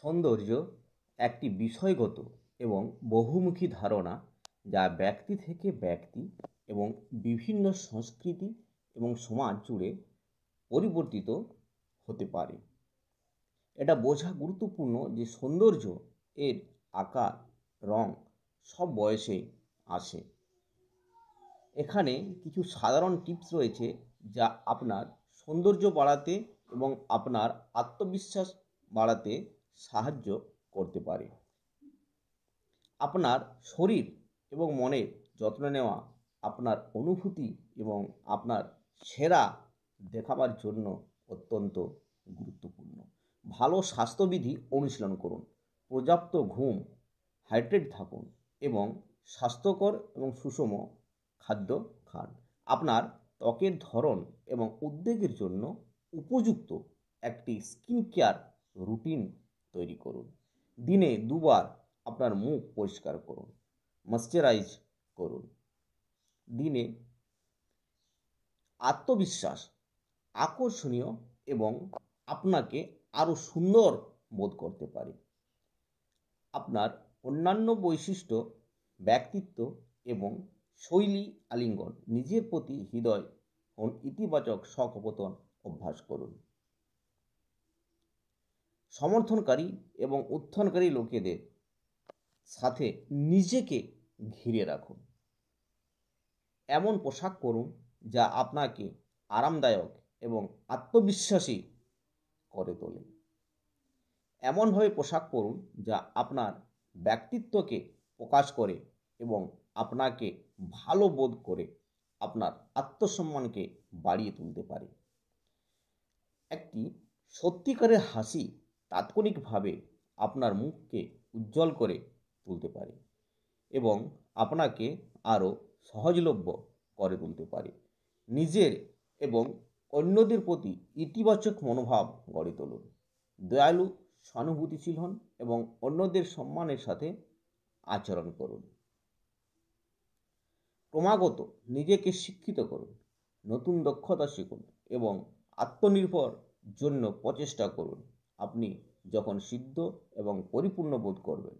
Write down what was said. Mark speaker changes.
Speaker 1: সৌন্দর্য একটি বিষয়গত এবং বহুমুখী ধারণা যা ব্যক্তি থেকে ব্যক্তি এবং বিভিন্ন সংস্কৃতি এবং সমাজ জুড়ে পরিবর্তিত হতে পারে এটা বোঝা গুরুত্বপূর্ণ যে সৌন্দর্য এর আকার রং সব বয়সে আসে এখানে কিছু সাধারণ টিপস রয়েছে যা আপনার সৌন্দর্য বাড়াতে এবং আপনার আত্মবিশ্বাস বাড়াতে সাহায্য করতে পারে আপনার শরীর এবং মনের যত্ন নেওয়া আপনার অনুভূতি এবং আপনার সেরা দেখাবার জন্য অত্যন্ত গুরুত্বপূর্ণ ভালো স্বাস্থ্যবিধি অনুশীলন করুন পর্যাপ্ত ঘুম হাইড্রেট থাকুন এবং স্বাস্থ্যকর এবং সুষম খাদ্য খান আপনার ত্বকের ধরন এবং উদ্বেগের জন্য উপযুক্ত একটি স্কিন কেয়ার রুটিন তৈরি করুন দিনে দুবার আপনার মুখ পরিষ্কার করুন ময়শ্চারাইজ করুন দিনে আত্মবিশ্বাস আকর্ষণীয় এবং আপনাকে আরও সুন্দর বোধ করতে পারে আপনার অন্যান্য বৈশিষ্ট্য ব্যক্তিত্ব এবং শৈলী আলিঙ্গন নিজের প্রতি হৃদয় ও ইতিবাচক সকপতন অভ্যাস করুন সমর্থনকারী এবং উত্থানকারী লোকেদের সাথে নিজেকে ঘিরে রাখুন এমন পোশাক করুন যা আপনাকে আরামদায়ক এবং আত্মবিশ্বাসী করে তোলে এমনভাবে পোশাক করুন যা আপনার ব্যক্তিত্বকে প্রকাশ করে এবং আপনাকে ভালো বোধ করে আপনার আত্মসম্মানকে বাড়িয়ে তুলতে পারে একটি সত্যিকারের হাসি তাৎক্ষণিকভাবে আপনার মুখকে উজ্জ্বল করে তুলতে পারে এবং আপনাকে আরও সহজলভ্য করে তুলতে পারে নিজের এবং অন্যদের প্রতি ইতিবাচক মনোভাব গড়ে তুলুন দয়ালু সহানুভূতিশীল হন এবং অন্যদের সম্মানের সাথে আচরণ করুন ক্রমাগত নিজেকে শিক্ষিত করুন নতুন দক্ষতা শিখুন এবং আত্মনির্ভর জন্য প্রচেষ্টা করুন আপনি যখন সিদ্ধ এবং পরিপূর্ণ বোধ করবেন